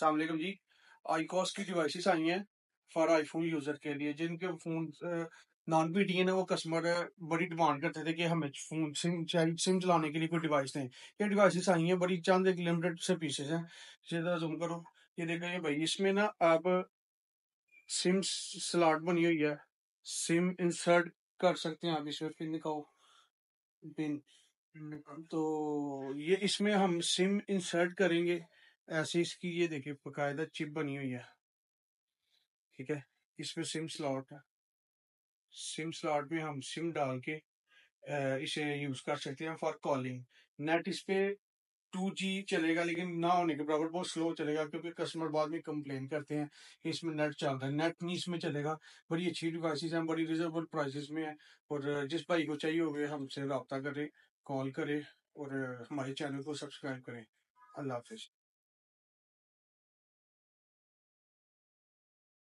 सलामकुम जी आईकॉस की डिवाइसेस आई हैं फॉर आईफोन यूज़र के लिए जिनके फ़ोन नॉन पी टी है वो कस्टमर बड़ी डिमांड करते थे कि हमें फ़ोन सिम चाहिए सिम चलाने के लिए कोई डिवाइस दें ये डिवाइसेस आई हैं बड़ी चंद एक लिमिटेड से पीसेस हैं सीधा जूम करो ये देखो ये भाई इसमें ना आप सिम स्लॉट बनी हुई है सिम इंसर्ट कर सकते हैं आप इसमें पिन निकाओ पिन तो ये इसमें हम सिम इंसर्ट करेंगे ऐसे इसकी ये देखिए बकायदा चिप बनी हुई है ठीक है इसमें सिम स्लॉट है सिम स्लॉट में हम सिम डाल के इसे यूज कर सकते हैं फॉर कॉलिंग नेट इस पे टू जी चलेगा लेकिन ना होने के बराबर बहुत स्लो चलेगा क्योंकि कस्टमर बाद में कंप्लेन करते हैं कि इसमें नेट चल रहा है नेट नहीं इसमें चलेगा बड़ी अच्छी डिवाइसेस हैं बड़ी रिजनेबल प्राइसेस में है और जिस भाई को चाहिए हो गए हमसे रबता करें कॉल करें और हमारे चैनल को सब्सक्राइब करें अल्लाह हाफिज़